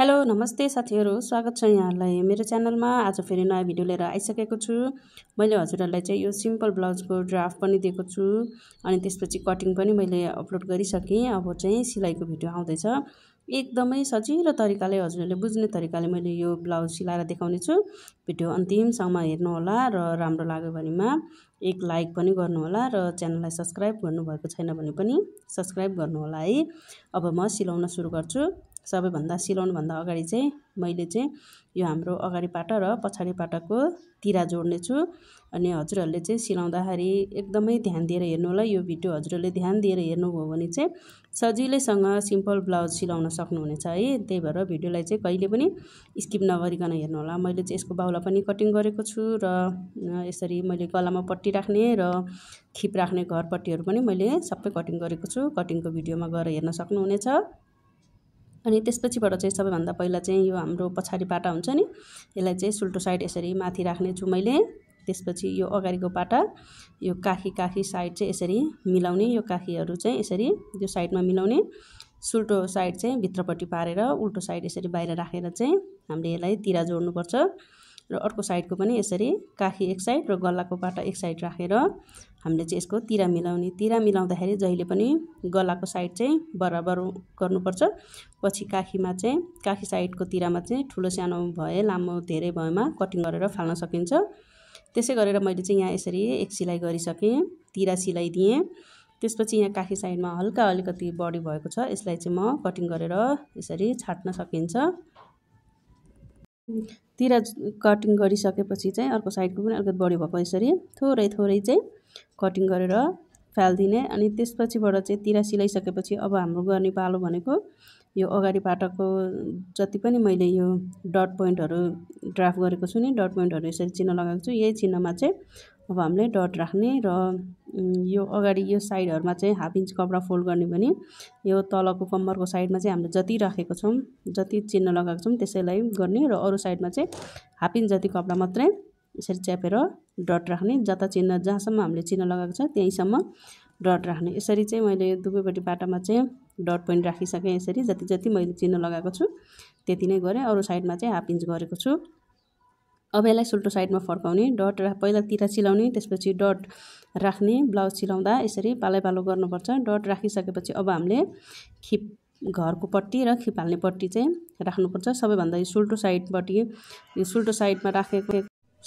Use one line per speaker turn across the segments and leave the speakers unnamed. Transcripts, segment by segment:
hello नमस्ते साथीहरू स्वागत छ यहाँहरूलाई मेरो च्यानलमा आज फेरि नयाँ भिडियो लिएर आइसकेको छु मैले हजुरहरूलाई चाहिँ यो सिम्पल ब्लाउजको ड्राफ्ट पनि दिएको छु अनि त्यसपछि कटिङ पनि मैले अपलोड गरिसकेँ अब चाहिँ सिलाइको भिडियो आउँदैछ एकदमै सजिलो तरिकाले हजुरहरूले बुझ्ने तरिकाले मैले यो ब्लाउज सिलाएर देखाउने छु भिडियो अन्तिमसम्म हेर्नुहोला र राम्रो लाग्यो भनेमा एक लाइक पनि गर्नुहोला र च्यानललाई सब्सक्राइब गर्नुभएको छैन भने पनि सब्सक्राइब गर्नुहोला है अब म सिलाउन सुरु गर्छु सबैभन्दा सिलाउनुभन्दा अगाडि चाहिँ मैले चाहिँ यो हाम्रो अगाडिबाट र पछाडिबाटको तिरा जोड्ने छु अनि हजुरहरूले चाहिँ सिलाउँदाखेरि एकदमै ध्यान दिएर हेर्नु होला यो भिडियो हजुरहरूले ध्यान दिएर हेर्नु हेर्नुभयो भने चाहिँ सजिलैसँग सिम्पल ब्लाउज सिलाउन सक्नुहुनेछ है त्यही भएर भिडियोलाई चाहिँ कहिले पनि स्किप नगरिकन हेर्नु होला मैले चाहिँ यसको बाहुला पनि कटिङ गरेको छु र यसरी मैले गलामा पट्टी राख्ने र खिप राख्ने घरपट्टिहरू पनि मैले सबै कटिङ गरेको छु कटिङको भिडियोमा गएर हेर्न सक्नुहुनेछ अनि त्यसपछिबाट चाहिँ सबैभन्दा पहिला चाहिँ यो हाम्रो पछाडि पाटा हुन्छ नि यसलाई चाहिँ सुल्टो साइड यसरी माथि राख्नेछु मैले त्यसपछि यो अगाडिको पाटा यो काखी काखी साइड चाहिँ यसरी मिलाउने यो काखीहरू चाहिँ यसरी यो साइडमा मिलाउने सुल्टो साइड चाहिँ भित्रपट्टि पारेर उल्टो साइड यसरी बाहिर राखेर चाहिँ हामीले यसलाई तिर जोड्नुपर्छ र अर्को साइडको पनि यसरी काखी एक साइड र गलाको बाटा एक साइड राखेर हामीले चाहिँ यसको तिरा मिलाउने तिरा मिलाउँदाखेरि जहिले पनि गलाको साइड चाहिँ बराबर गर्नुपर्छ पछि काखीमा चाहिँ काखी साइडको तिरामा चाहिँ ठुलो सानो भए लामो धेरै भएमा कटिङ गरेर फाल्न सकिन्छ त्यसै गरेर मैले चाहिँ यहाँ यसरी एक सिलाइ गरिसकेँ तिरा सिलाइदिएँ त्यसपछि यहाँ काखी साइडमा हल्का अलिकति बढी भएको छ यसलाई चाहिँ म कटिङ गरेर यसरी छाट्न सकिन्छ तिर कटिङ गरिसकेपछि चाहिँ अर्को साइडको पनि अलिकति बढी भएको यसरी थोरै थोरै चाहिँ कटिङ गरेर फालिदिने अनि त्यसपछिबाट चाहिँ तिर सिलाइसकेपछि अब हाम्रो गर्ने पालो भनेको यो अगाडि पाटाको जति पनि मैले यो डट पोइन्टहरू ड्राफ्ट गरेको छु नि डट पोइन्टहरू यसरी चिन्ह लगाएको छु यही चिन्हमा चाहिँ अब हामीले डट राख्ने र यो अगाडि यो साइडहरूमा चाहिँ हाफ इन्च कपडा फोल्ड गर्ने भने यो तलको कम्मरको साइडमा चाहिँ हामीले जति राखेको छौँ जति चिन्ह लगाएको छौँ त्यसैलाई गर्ने र अरू साइडमा चाहिँ हाफ इन्च जति कपडा मात्रै यसरी च्यापेर डट राख्ने जता चिन्ह जहाँसम्म हामीले चिन्ह लगाएको छ त्यहीँसम्म डट राख्ने यसरी चाहिँ मैले दुवैपट्टि बाटामा चाहिँ डट पोइन्ट राखिसकेँ यसरी जति जति मैले चिन्ह लगाएको छु त्यति नै गरेँ अरू साइडमा चाहिँ हाफ इन्च गरेको छु अब यसलाई सुल्टो साइडमा फर्काउने डट पहिलातिर सिलाउने त्यसपछि डट राख्ने ब्लाउज सिलाउँदा यसरी पालै पालो गर्नुपर्छ डट राखिसकेपछि अब हामीले खिप घरको पट्टि र खिप हाल्ने पट्टि चाहिँ राख्नुपर्छ सबैभन्दा यो सुल्टो साइडपट्टि यो सुल्टो साइडमा राखेको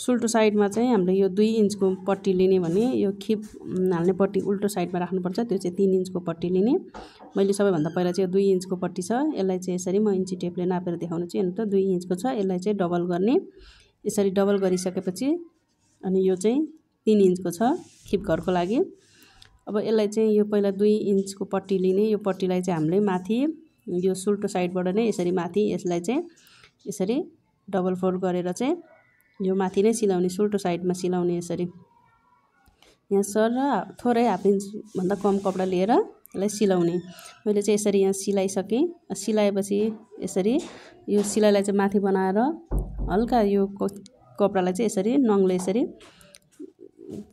सुल्टो साइडमा चाहिँ हामीले यो दुई इन्चको पट्टी लिने भने यो खिप हाल्ने पट्टि उल्टो साइडमा राख्नुपर्छ त्यो चाहिँ तिन इन्चको पट्टी लिने मैले सबैभन्दा पहिला चाहिँ यो दुई इन्चको पट्टी छ यसलाई चाहिँ यसरी म इन्ची टेपले नापेर देखाउनु चाहिँ हेर्नु त दुई इन्चको छ यसलाई चाहिँ डबल गर्ने यसरी डबल गरिसकेपछि अनि यो चाहिँ तिन इन्चको छ खिप घरको लागि अब यसलाई चाहिँ यो पहिला दुई इन्चको पट्टी लिने यो पट्टीलाई चाहिँ हामीले माथि यो सुल्टो साइडबाट नै यसरी माथि यसलाई चाहिँ यसरी डबल फोल्ड गरेर चाहिँ यो माथि नै सिलाउने सुल्टो साइडमा सिलाउने यसरी यहाँ सर र थोरै हाफ इन्चभन्दा कम कपडा लिएर यसलाई सिलाउने मैले चाहिँ यसरी यहाँ सिलाइसकेँ सिलाएपछि यसरी यो सिलाइलाई चाहिँ माथि बनाएर हल्का यो कपडालाई चाहिँ यसरी नङले यसरी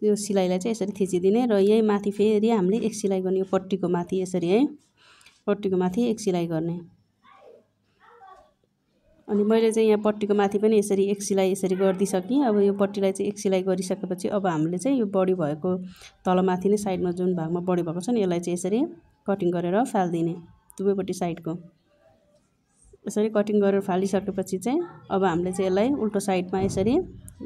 यो सिलाइलाई चाहिँ यसरी थिचिदिने र यही माथि फेरि हामीले एक सिलाइ गर्ने यो पट्टीको माथि यसरी है पट्टीको माथि एक सिलाइ गर्ने अनि मैले चाहिँ यहाँ पट्टीको माथि पनि यसरी एक सिलाइ यसरी गरिदिइसकेँ अब यो पट्टीलाई चाहिँ एक सिलाइ गरिसकेपछि अब हामीले चाहिँ यो बढी भएको तलमाथि नै साइडमा जुन भागमा बढी भएको छ नि यसलाई चाहिँ यसरी कटिङ गरेर फालिदिने दुवैपट्टि साइडको यसरी कटिङ गरेर फालिसकेपछि चाहिँ अब हामीले चाहिँ यसलाई उल्टो साइडमा यसरी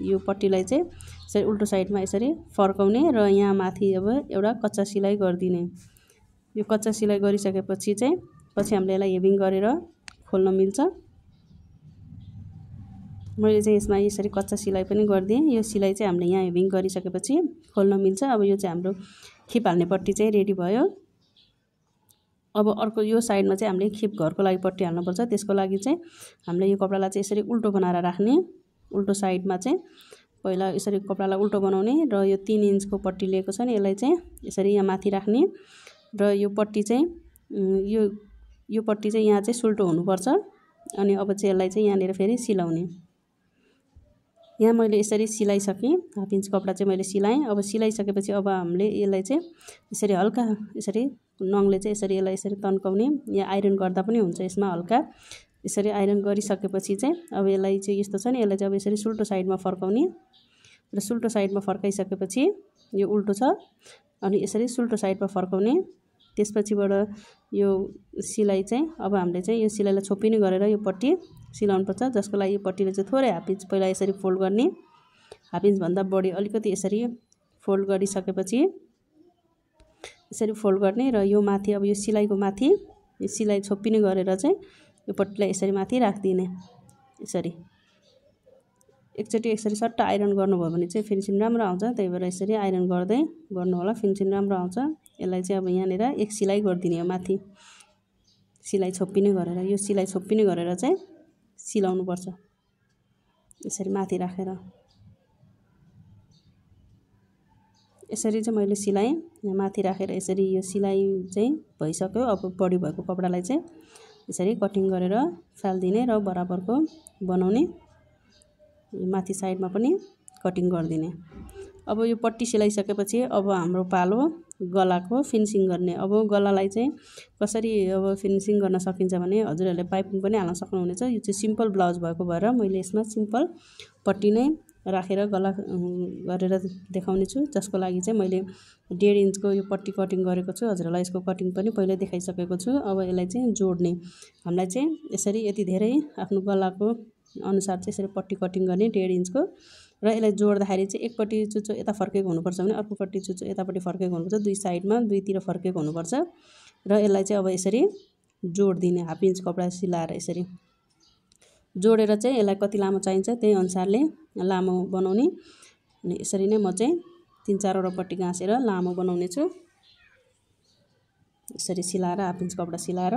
यो पट्टीलाई चाहिँ यसरी उल्टो साइडमा यसरी फर्काउने र यहाँ माथि अब एउटा कच्चा सिलाइ गरिदिने यो कच्चा सिलाइ गरिसकेपछि चाहिँ पछि हामीले यसलाई हेभिङ गरेर खोल्न मिल्छ मैले चाहिँ यसमा यसरी कच्चा सिलाइ पनि गरिदिएँ यो सिलाइ चाहिँ हामीले यहाँ हेभिङ गरिसकेपछि खोल्न मिल्छ अब यो चाहिँ हाम्रो खिप हाल्नेपट्टि चाहिँ रेडी भयो अब अर्को यो साइडमा चाहिँ हामीले खिप घरको लागि पट्टि हाल्नुपर्छ त्यसको लागि चाहिँ हामीले यो कपडालाई चाहिँ यसरी उल्टो बनाएर राख्ने उल्टो साइडमा चाहिँ पहिला यसरी कपडालाई उल्टो बनाउने र यो तिन इन्चको पट्टी लिएको छ नि यसलाई चाहिँ यसरी यहाँ माथि राख्ने र यो पट्टी चाहिँ यो यो पट्टी चाहिँ यहाँ चाहिँ सुल्टो हुनुपर्छ अनि अब चाहिँ यसलाई चाहिँ यहाँनिर फेरि सिलाउने यहाँ मैले यसरी सिलाइसकेँ हाफ इन्च कपडा चाहिँ मैले सिलाएँ अब सिलाइसकेपछि अब हामीले यसलाई चाहिँ यसरी हल्का यसरी नङले चाहिँ यसरी यसलाई यसरी तन्काउने या आइरन गर्दा पनि हुन्छ यसमा हल्का यसरी आइरन गरिसकेपछि चाहिँ अब यसलाई चाहिँ यस्तो छ नि यसलाई चाहिँ अब यसरी सुल्टो साइडमा फर्काउने र सुल्टो साइडमा फर्काइसकेपछि यो उल्टो छ अनि यसरी सुल्टो साइडमा फर्काउने त्यसपछिबाट यो सिलाइ चाहिँ अब हामीले चाहिँ यो सिलाइलाई छोपिने गरेर यो पट्टि सिलाउनु पर्छ जसको लागि यो चाहिँ थोरै हाफ इन्च पहिला यसरी फोल्ड गर्ने हाफ इन्चभन्दा बढी अलिकति यसरी फोल्ड गरिसकेपछि यसरी फोल्ड गर्ने र यो माथि अब यो सिलाइको माथि यो सिलाइ छोपिने गरेर चाहिँ यो पट्टिलाई यसरी माथि राखिदिने यसरी एकचोटि यसरी सट्ट आइरन गर्नुभयो भने चाहिँ फिनिसिङ राम्रो आउँछ त्यही भएर यसरी आइरन गर्दै गर्नु होला फिनिसिङ राम्रो आउँछ यसलाई चाहिँ अब यहाँनिर एक सिलाइ गरिदिने हो माथि सिलाइ छोपिने गरेर यो सिलाइ छोपिने गरेर चाहिँ सिलाउनु पर्छ यसरी माथि राखेर यसरी चाहिँ मैले सिलाएँ माथि राखेर यसरी यो सिलाइ चाहिँ भइसक्यो अब बढी भएको कपडालाई चाहिँ यसरी कटिङ गरेर फालिदिने र बराबरको बनाउने माथि साइडमा पनि कटिङ गरिदिने अब यो पट्टी सिलाइसकेपछि अब हाम्रो पालो गलाको फिनिसिङ गर्ने अब गलालाई चाहिँ कसरी अब फिनिसिङ गर्न सकिन्छ भने हजुरहरूले पाइपिङ पनि हाल्न सक्नुहुनेछ यो चाहिँ सिम्पल ब्लाउज भएको भएर मैले यसमा सिम्पल पट्टी नै राखेर गला गरेर देखाउने छु जसको लागि चाहिँ मैले डेढ इन्चको यो पट्टी कटिङ गरेको छु हजुरहरूलाई यसको कटिङ पनि पहिल्यै देखाइसकेको छु अब यसलाई चाहिँ जोड्ने हामीलाई चाहिँ यसरी यति धेरै आफ्नो गलाको अनुसार चाहिँ यसरी पट्टी कटिङ गर्ने डेढ इन्चको र यसलाई जोड्दाखेरि चाहिँ एकपट्टि चुच्चो यता फर्केको हुनुपर्छ भने अर्कोपट्टि चुच्चो यतापट्टि फर्केको हुनुपर्छ दुई साइडमा दुईतिर फर्केको हुनुपर्छ र यसलाई चाहिँ अब यसरी जोडिदिने हाफ इन्च कपडा सिलाएर यसरी जोडेर चाहिँ यसलाई कति लामो चाहिन्छ त्यही अनुसारले लामो बनाउने अनि यसरी नै म चाहिँ तिन पट्टि गाँसेर लामो बनाउने छु यसरी सिलाएर हाफ इन्च कपडा सिलाएर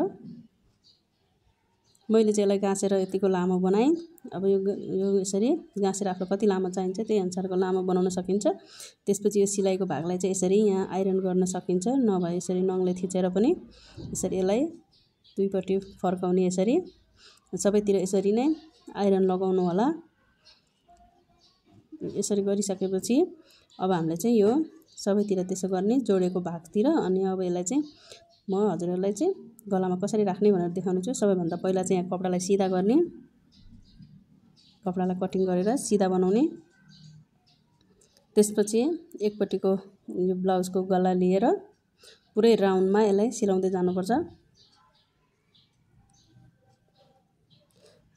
मैले चाहिँ यसलाई गाँसेर यतिको लामो बनाएँ अब यो यो यसरी गाँसेर आफूलाई कति लामो चाहिन्छ त्यही अनुसारको लामो बनाउन सकिन्छ त्यसपछि यो सिलाइको भागलाई चाहिँ यसरी यहाँ आइरन गर्न सकिन्छ नभए यसरी नङले थिचेर पनि यसरी यसलाई दुईपट्टि फर्काउने यसरी सबैतिर यसरी नै आइरन लगाउनु होला यसरी गरिसकेपछि अब हामीले चाहिँ यो सबैतिर त्यसो गर्ने जोडेको भागतिर अनि अब यसलाई चाहिँ म हजुरहरूलाई चाहिँ गलामा कसरी राख्ने भनेर देखाउनु सबैभन्दा पहिला चाहिँ यहाँ कपडालाई सिधा गर्ने कपडालाई कटिङ गरेर सिधा बनाउने त्यसपछि एकपट्टिको यो ब्लाउजको गला लिएर पुरै राउन्डमा यसलाई सिलाउँदै जानुपर्छ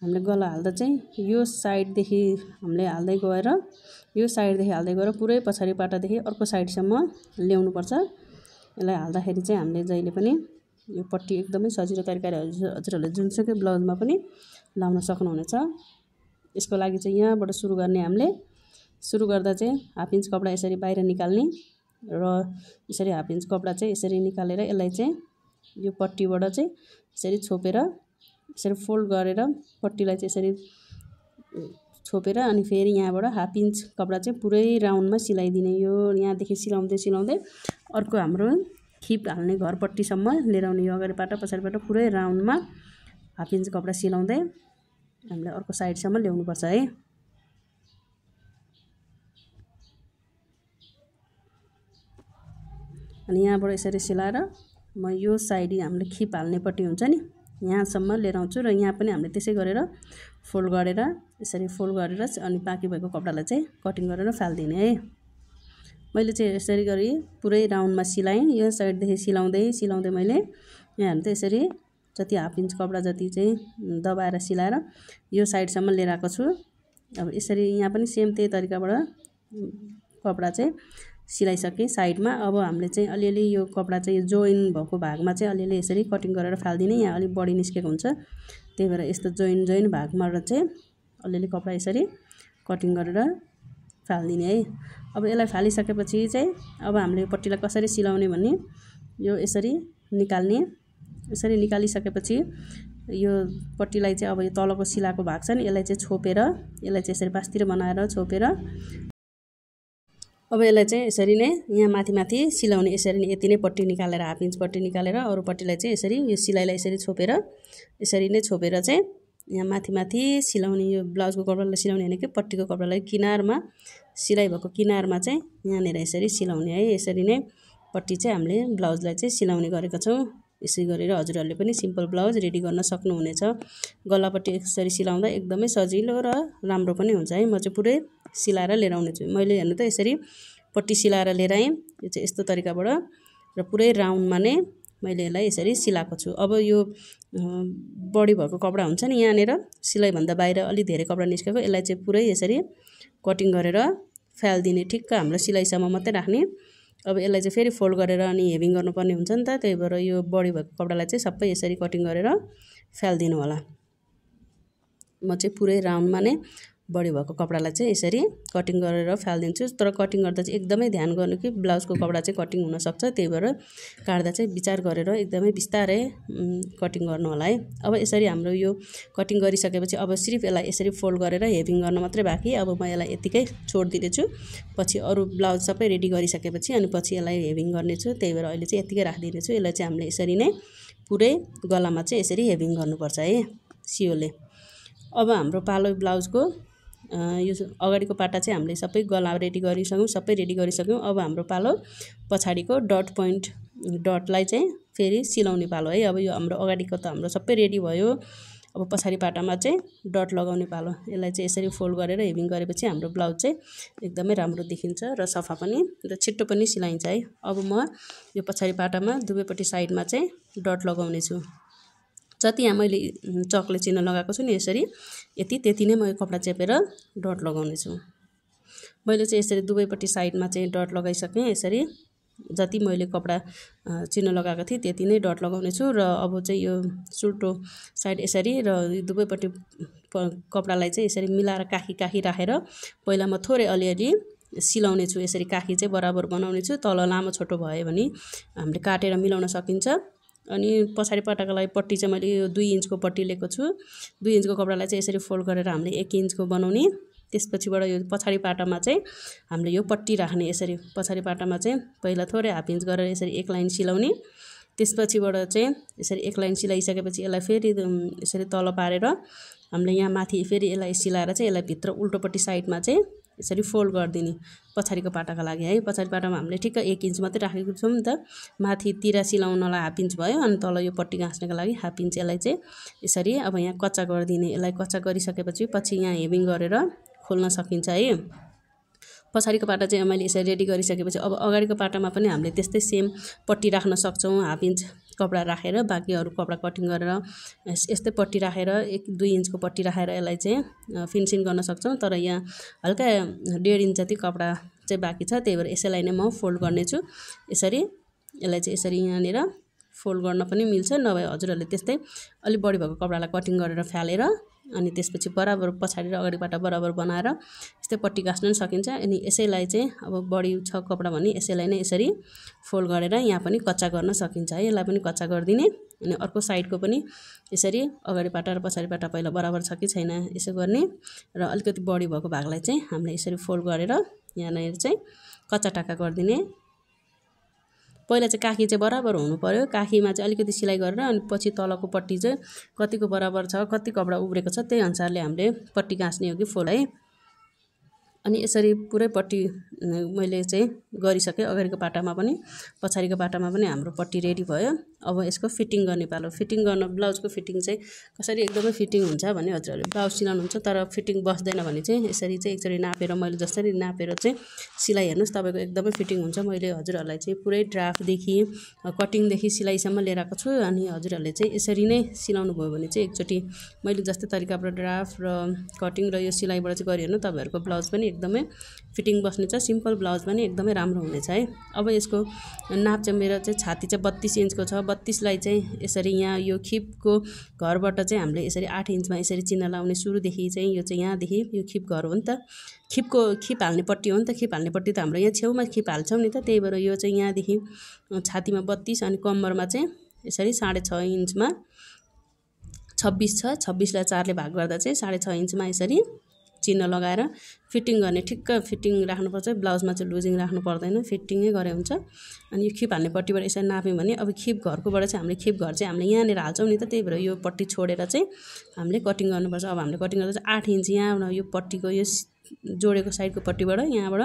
हामीले गला हाल्दा चाहिँ यो साइडदेखि हामीले हाल्दै गएर यो साइडदेखि हाल्दै गएर पुरै पाटादेखि अर्को साइडसम्म ल्याउनुपर्छ यसलाई हाल्दाखेरि चाहिँ हामीले जहिले पनि यो पट्टी एकदमै सजिलो तरिकाले हजुरहरूले जुनसुकै ब्लाउजमा पनि लाउन सक्नुहुनेछ यसको लागि चाहिँ यहाँबाट सुरु गर्ने हामीले सुरु गर्दा चाहिँ हाफ इन्च कपडा यसरी बाहिर निकाल्ने र यसरी हाफ इन्च कपडा चाहिँ यसरी निकालेर यसलाई चाहिँ यो पट्टीबाट चाहिँ यसरी छोपेर यसरी फोल्ड गरेर पट्टीलाई चाहिँ यसरी छोपेर अनि फेरि यहाँबाट हाफ इन्च कपडा चाहिँ पुरै राउन्डमा सिलाइदिने यो यहाँदेखि सिलाउँदै सिलाउँदै अर्को हाम्रो खिप हाल्ने घरपट्टिसम्म लिएर आउने यो अगाडिबाट पछाडिबाट पुरै राउन्डमा हाफ इन्च कपडा सिलाउँदै हामीले अर्को साइडसम्म ल्याउनुपर्छ है अनि यहाँबाट यसरी सिलाएर म यो साइड हामीले खिप हाल्नेपट्टि हुन्छ नि यहाँसम्म लिएर आउँछु र यहाँ पनि हामीले त्यसै गरेर फोल्ड गरेर यसरी फोल्ड गरेर अनि बाँकी भएको कपडालाई चाहिँ कटिङ गरेर फालिदिने है मैले चाहिँ यसरी गरी पुरै राउन्डमा सिलाएँ यो साइडदेखि सिलाउँदै सिलाउँदै मैले यहाँहरू त यसरी जति हाफ इन्च कपडा जति चाहिँ दबाएर सिलाएर यो साइडसम्म लिएर आएको छु अब यसरी यहाँ पनि सेम त्यही तरिकाबाट कपडा चाहिँ सिलाइसकेँ साइडमा अब हामीले चाहिँ अलिअलि यो कपडा चाहिँ जोइन भएको भागमा चाहिँ अलिअलि यसरी कटिङ गरेर फालिदिने यहाँ अलिक बढी निस्केको हुन्छ त्यही भएर यस्तो जोइन जोइन र चाहिँ अलिअलि कपडा यसरी कटिङ गरेर फालिदिने है अब यसलाई फालिसकेपछि चाहिँ अब हामीले यो पट्टिलाई कसरी सिलाउने भने यो यसरी निकाल्ने यसरी निकालिसकेपछि यो पट्टिलाई चाहिँ अब यो तलको सिलाएको भाग छ नि यसलाई चाहिँ छोपेर यसलाई चाहिँ यसरी बास्तिर बनाएर छोपेर अब यसलाई चाहिँ यसरी नै यहाँ माथि माथि सिलाउने यसरी नै यति नै पट्टी निकालेर हाफ इन्च पट्टी निकालेर अरूपट्टिलाई चाहिँ यसरी यो सिलाइलाई यसरी छोपेर यसरी नै छोपेर चाहिँ यहाँ माथि माथि सिलाउने यो ब्लाउजको कपडालाई सिलाउने होइन कि पट्टीको कपडालाई किनारमा सिलाइ भएको किनारमा चाहिँ यहाँनिर यसरी सिलाउने है यसरी नै पट्टि चाहिँ हामीले ब्लाउजलाई चाहिँ सिलाउने गरेको छौँ यसै गरेर हजुरहरूले पनि सिम्पल ब्लाउज रेडी गर्न सक्नुहुनेछ गलापट्टि यसरी सिलाउँदा एकदमै सजिलो र राम्रो पनि हुन्छ है म चाहिँ पुरै सिलाएर लिएर आउने छु मैले हेर्नु त यसरी पट्टि सिलाएर लिएर आएँ यो चाहिँ यस्तो तरिकाबाट र पुरै राउन्डमा नै मैले यसलाई यसरी सिलाएको छु अब यो बडी भएको कपडा हुन्छ नि यहाँनिर सिलाइभन्दा बाहिर अलिक धेरै कपडा निस्केको यसलाई चाहिँ पुरै यसरी कटिङ गरेर फ्यालिदिने ठिक्क हाम्रो सिलाइसम्म मात्रै राख्ने अब यसलाई चाहिँ फेरि फोल्ड गरेर अनि हेभिङ गर्नुपर्ने हुन्छ नि त त्यही भएर यो बढी भएको कपडालाई चाहिँ सबै यसरी कटिङ गरेर फ्यालिदिनु होला म चाहिँ पुरै राउन्डमा नै बढी भएको कपडालाई चाहिँ यसरी कटिङ गरेर फालिदिन्छु तर कटिङ गर्दा चाहिँ एकदमै ध्यान गर्नु कि ब्लाउजको कपडा चाहिँ कटिङ हुनसक्छ त्यही भएर काट्दा चाहिँ विचार गरेर एकदमै बिस्तारै कटिङ गर्नु होला है अब यसरी हाम्रो यो कटिङ गरिसकेपछि अब सिर्फ यसलाई यसरी फोल्ड गरेर हेभिङ गर्न मात्रै बाँकी अब म यसलाई यतिकै छोडिदिनेछु पछि अरू ब्लाउज सबै रेडी गरिसकेपछि अनि पछि यसलाई हेभिङ गर्नेछु त्यही भएर अहिले चाहिँ यतिकै राखिदिनेछु यसलाई चाहिँ हामीले यसरी नै पुरै गलामा चाहिँ यसरी हेभिङ गर्नुपर्छ है सियोले अब हाम्रो पालो ब्लाउजको यो अगाडिको पाटा चाहिँ हामीले सबै गला रेडी गरिसक्यौँ सबै रेडी गरिसक्यौँ अब हाम्रो पालो पछाडिको डट पोइन्ट डटलाई चाहिँ फेरि सिलाउने पालो है अब यो हाम्रो अगाडिको त हाम्रो सबै रेडी भयो अब पछाडि पाटामा चाहिँ डट लगाउने पालो यसलाई चाहिँ यसरी फोल्ड गरेर हेभिङ गरेपछि हाम्रो ब्लाउज चाहिँ एकदमै राम्रो देखिन्छ र सफा पनि र छिट्टो पनि सिलाइन्छ है अब म यो पछाडि पाटामा दुवैपट्टि साइडमा चाहिँ डट लगाउने छु जति यहाँ मैले चकले चिन्ह लगाएको छु नि यसरी यति त्यति नै म कपडा चेपेर डट लगाउनेछु मैले चाहिँ यसरी दुवैपट्टि साइडमा चाहिँ डट लगाइसकेँ यसरी जति मैले कपडा चिन्ह लगाएको थिएँ त्यति नै डट लगाउनेछु र अब चाहिँ यो सुल्टो साइड यसरी र दुवैपट्टि कपडालाई चाहिँ यसरी मिलाएर काखी काखी राखेर पहिला म थोरै अलिअलि सिलाउने छु यसरी काखी चाहिँ बराबर बनाउने छु तल लामो छोटो भयो भने हामीले काटेर मिलाउन सकिन्छ अनि लागि पट्टी चाहिँ मैले यो दुई इन्चको पट्टी लिएको छु दुई इन्चको कपडालाई चाहिँ यसरी फोल्ड गरेर हामीले एक इन्चको बनाउने त्यसपछिबाट यो पछाडि पाटामा चाहिँ हामीले यो पट्टी राख्ने यसरी पछाडि पाटामा चाहिँ पहिला थोरै हाफ इन्च गरेर यसरी एक लाइन सिलाउने त्यसपछिबाट चाहिँ यसरी एक लाइन सिलाइसकेपछि यसलाई फेरि यसरी तल पारेर हामीले यहाँ माथि फेरि यसलाई सिलाएर चाहिँ यसलाई भित्र उल्टोपट्टि साइडमा चाहिँ यसरी फोल्ड गरिदिने पछाडिको पाटाको लागि है पछाडि पाटामा हामीले ठिक्क एक इन्च मात्रै राखेको छौँ नि त माथितिर सिलाउनलाई हाफ इन्च भयो अनि तल यो पट्टि घाँच्नको लागि हाफ इन्च यसलाई चाहिँ यसरी अब यहाँ कच्चा गरिदिने यसलाई कच्चा गरिसकेपछि पछि यहाँ हेभिङ गरेर खोल्न सकिन्छ है पछाडिको पाटा चाहिँ मैले यसरी रेडी गरिसकेपछि अब अगाडिको पाटामा पनि हामीले त्यस्तै सेम पट्टी राख्न सक्छौँ हाफ इन्च कपडा राखेर बाँकी अरू कपडा कटिङ गरेर यस्तै पट्टि राखेर एक दुई इन्चको पट्टि राखेर यसलाई चाहिँ फिनिसिङ गर्न सक्छौँ तर यहाँ हल्का डेढ इन्च जति कपडा चाहिँ बाँकी छ त्यही भएर यसैलाई नै म फोल्ड गर्नेछु यसरी यसलाई चाहिँ यसरी यहाँनिर फोल्ड गर्न पनि मिल्छ नभए हजुरहरूले त्यस्तै अलिक बढी भएको कपडालाई कटिङ गरेर फालेर अनि त्यसपछि बराबर पछाडि र अगाडिबाट बराबर बनाएर यस्तै पट्टि गाँच्न पनि सकिन्छ अनि यसैलाई चाहिँ अब बढी छ कपडा भने यसैलाई नै यसरी फोल्ड गरेर यहाँ पनि कच्चा गर्न सकिन्छ है यसलाई पनि कच्चा गरिदिने अनि अर्को साइडको पनि यसरी अगाडिबाट र पछाडिबाट पहिला बराबर छ कि छैन यसो गर्ने र अलिकति बढी भएको भागलाई चाहिँ हामीले यसरी फोल्ड गरेर यहाँनिर चाहिँ कच्चा टाका गरिदिने पहिला चाहिँ काखी चाहिँ बराबर हुनु पऱ्यो काखीमा चाहिँ अलिकति सिलाइ गरेर अनि पछि तलको पट्टि चाहिँ कतिको बराबर छ कति कपडा उब्रेको छ त्यही अनुसारले हामीले पट्टी गाँस्ने हो कि फुल है अनि यसरी पुरैपट्टि मैले चाहिँ गरिसकेँ अगाडिको पाटामा पनि पछाडिको पाटामा पनि हाम्रो पट्टी रेडी भयो अब यसको फिटिङ गर्ने पालो फिटिङ गर्न ब्लाउजको फिटिङ चाहिँ कसरी एकदमै फिटिङ हुन्छ भने हजुरहरूले ब्लाउज सिलाउनुहुन्छ तर फिटिङ बस्दैन भने चाहिँ यसरी चाहिँ एकचोटि नापेर मैले जसरी नापेर चाहिँ सिलाइ हेर्नुहोस् तपाईँको एकदमै फिटिङ हुन्छ मैले हजुरहरूलाई चाहिँ पुरै ड्राफ्टदेखि कटिङदेखि सिलाइसम्म लिएर आएको छु अनि हजुरहरूले चाहिँ यसरी नै सिलाउनु भयो भने चाहिँ एकचोटि मैले जस्तै तरिकाबाट ड्राफ्ट र कटिङ र यो सिलाइबाट चाहिँ गरिहेर्नु तपाईँहरूको ब्लाउज पनि एकदमै फिटिङ बस्ने छ सिम्पल ब्लाउज पनि एकदमै राम्रो हुनेछ है अब यसको नाप चाहिँ मेरो चाहिँ छाती चाहिँ बत्तिस इन्चको छ बत्तिसलाई चाहिँ यसरी यहाँ यो खिपको घरबाट चाहिँ हामीले यसरी आठ इन्चमा यसरी चिन्ह लाउने सुरुदेखि चाहिँ यो चाहिँ यहाँदेखि यो खिप घर हो नि त खिपको खिप हाल्नेपट्टि हो नि त खिप हाल्नेपट्टि त हाम्रो यहाँ छेउमा खिप हाल्छौँ नि त त्यही भएर यो चाहिँ यहाँदेखि छातीमा बत्तिस अनि कम्मरमा चाहिँ यसरी साढे छ इन्चमा छब्बिस छ छब्बिसलाई चारले भाग गर्दा चाहिँ साढे छ इन्चमा यसरी चिन्ह लगाएर फिटिङ गर्ने ठिक्क फिटिङ राख्नुपर्छ ब्लाउजमा चाहिँ लुजिङ राख्नु पर्दैन फिटिङै गरे हुन्छ अनि यो खिप हाल्नेपट्टिबाट यसरी नाप्यौँ भने अब खिप घरकोबाट चाहिँ हामीले खिप घर चाहिँ हामीले यहाँनिर हाल्छौँ नि त त्यही भएर यो पट्टि छोडेर चाहिँ हामीले कटिङ गर्नुपर्छ अब हामीले कटिङ गर्दा चाहिँ आठ इन्च यहाँ यो पट्टिको यो जोडेको साइडको पट्टिबाट यहाँबाट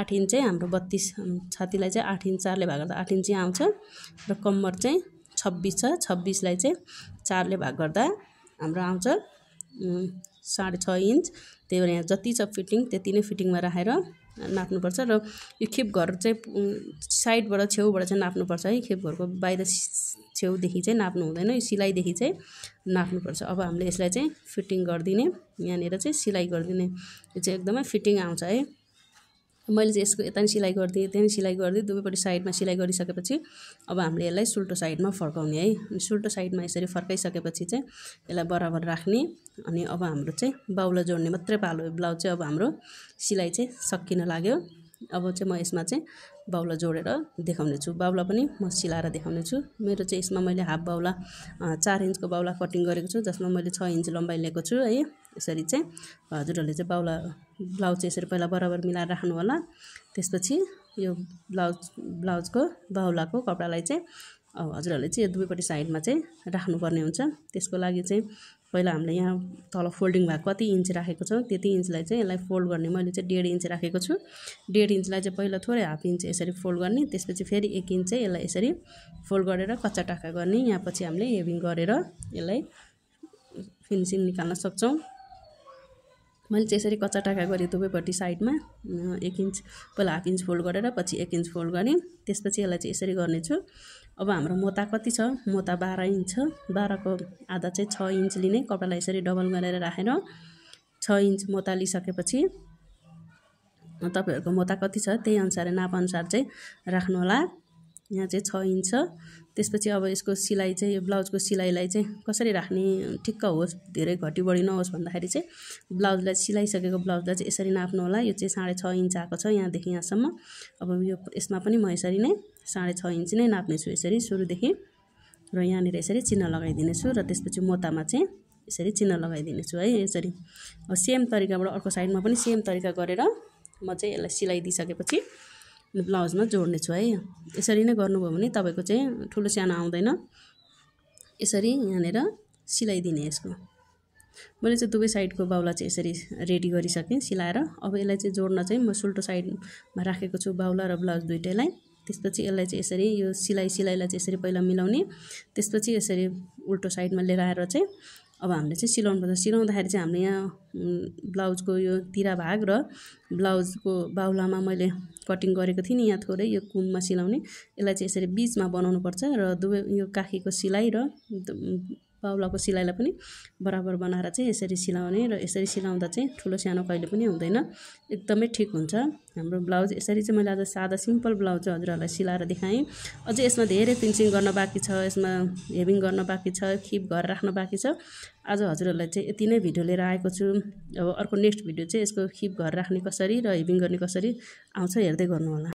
आठ इन्च चाहिँ हाम्रो बत्तिस छातीलाई चाहिँ आठ इन्च चारले भाग गर्दा आठ इन्च आउँछ र कम्मर चाहिँ छब्बिस छ छब्बिसलाई चाहिँ चारले भाग गर्दा हाम्रो आउँछ साढे छ इन्च त्यही भएर यहाँ जति छ फिटिङ त्यति नै फिटिङमा राखेर नाप्नुपर्छ र यो खेप घर चाहिँ साइडबाट छेउबाट चाहिँ नाप्नुपर्छ है खेप घरको बाहिर छेउदेखि चाहिँ नाप्नु हुँदैन यो सिलाइदेखि चाहिँ नाप्नुपर्छ अब हामीले यसलाई चाहिँ फिटिङ गरिदिने यहाँनिर चाहिँ सिलाइ गरिदिने यो चाहिँ एकदमै फिटिङ आउँछ है मैले चाहिँ यसको यता नि सिलाइ गरिदिएँ यता नि सिलाइ गरिदिएँ दुवैपट्टि साइडमा सिलाइ गरिसकेपछि अब हामीले यसलाई सुल्टो साइडमा फर्काउने है अनि सुल्टो साइडमा यसरी फर्काइसकेपछि चाहिँ यसलाई बराबर राख्ने अनि अब हाम्रो चाहिँ बाउला जोड्ने मात्रै पालो ब्लाउज चाहिँ अब हाम्रो सिलाइ चाहिँ सकिन लाग्यो अब चाहिँ म यसमा चाहिँ बाउला जोडेर देखाउने छु बाउला पनि म सिलाएर देखाउने छु मेरो चाहिँ यसमा मैले हाफ बाउला चार इन्चको बाउला कटिङ गरेको छु जसमा मैले छ इन्च लम्बाइ लिएको छु है यसरी चाहिँ हजुरहरूले चाहिँ बाउला ब्लाउज चाहिँ यसरी पहिला बराबर मिलाएर राख्नु होला त्यसपछि यो ब्लाउज ब्लाउजको बाहुलाको कपडालाई चाहिँ अब हजुरहरूले चाहिँ यो दुवैपट्टि साइडमा चाहिँ राख्नुपर्ने हुन्छ त्यसको लागि चाहिँ पहिला हामीले यहाँ तल फोल्डिङ भएको कति इन्च राखेको छौँ त्यति इन्चलाई चाहिँ यसलाई फोल्ड गर्ने मैले चाहिँ डेढ इन्च राखेको छु डेढ इन्चलाई चाहिँ पहिला थोरै हाफ इन्च यसरी फोल्ड गर्ने त्यसपछि फेरि एक इन्च चाहिँ यसलाई यसरी फोल्ड गरेर कच्चा टाका गर्ने यहाँ पछि हामीले हेभिङ गरेर यसलाई फिनिसिङ निकाल्न सक्छौँ मैले चाहिँ यसरी कच्चा टाका गरेँ दुवैपट्टि साइडमा एक इन्च पहिला हाफ इन्च फोल्ड गरेर पछि एक इन्च फोल्ड गरेँ त्यसपछि यसलाई चाहिँ यसरी गर्नेछु अब हाम्रो मोता कति छ मोता बाह्र इन्च छ बाह्रको आधा चाहिँ छ इन्च लिने कपडालाई यसरी डबल गरेर राखेर छ इन्च मोता लिइसकेपछि तपाईँहरूको मोता कति छ त्यही अनुसार नापअनुसार चाहिँ राख्नुहोला यहाँ चाहिँ छ इन्च छ त्यसपछि अब यसको सिलाइ चाहिँ यो ब्लाउजको सिलाइलाई चाहिँ कसरी राख्ने ठिक्क होस् धेरै घटी बढी नहोस् भन्दाखेरि चाहिँ ब्लाउजलाई सिलाइसकेको ब्लाउजलाई चाहिँ यसरी नाप्नु होला यो चाहिँ साढे छ इन्च आएको छ यहाँदेखि यहाँसम्म अब यो यसमा पनि म यसरी नै साढे छ इन्च नै नाप्नेछु यसरी सुरुदेखि र यहाँनिर यसरी चिन्ह लगाइदिनेछु र त्यसपछि मोतामा चाहिँ यसरी चिन्ह लगाइदिनेछु है यसरी सेम तरिकाबाट अर्को साइडमा पनि सेम तरिका गरेर म चाहिँ यसलाई सिलाइदिइसकेपछि ब्लाउजमा छु है यसरी नै गर्नुभयो भने तपाईँको चाहिँ ठुलो सानो आउँदैन यसरी यहाँनिर सिलाइदिने यसको मैले चाहिँ दुवै साइडको बाउला चाहिँ यसरी रेडी गरिसकेँ सिलाएर अब यसलाई चाहिँ जोड्न चाहिँ म सुल्टो साइडमा राखेको छु बाउला र ब्लाउज दुइटैलाई त्यसपछि यसलाई चाहिँ यसरी यो सिलाइ सिलाइलाई चाहिँ यसरी पहिला मिलाउने त्यसपछि यसरी उल्टो साइडमा लिएर आएर चाहिँ अब हामीले चाहिँ सिलाउनु पर्छ सिलाउँदाखेरि चाहिँ हामीले यहाँ ब्लाउजको यो तिरा भाग र ब्लाउजको बाहुलामा मैले कटिङ गरेको थिएँ नि यहाँ थोरै यो कुममा सिलाउने यसलाई चाहिँ यसरी बिचमा बनाउनुपर्छ र दुवै यो काखीको सिलाइ र पाउलाको सिलाइलाई पनि बराबर बनाएर चाहिँ यसरी सिलाउने र यसरी सिलाउँदा चाहिँ ठुलो सानो कहिले पनि हुँदैन एकदमै ठिक हुन्छ हाम्रो ब्लाउज यसरी चाहिँ मैले आज सादा सिम्पल ब्लाउज चाहिँ हजुरहरूलाई सिलाएर देखाएँ अझै यसमा धेरै फिनिसिङ गर्न बाँकी छ यसमा हेभिङ गर्न बाँकी छ खिप घर राख्न बाँकी छ आज हजुरहरूलाई चाहिँ यति नै भिडियो लिएर आएको छु अब अर्को नेक्स्ट भिडियो चाहिँ यसको खिप घर राख्ने कसरी र हेभिङ गर्ने कसरी आउँछ हेर्दै गर्नुहोला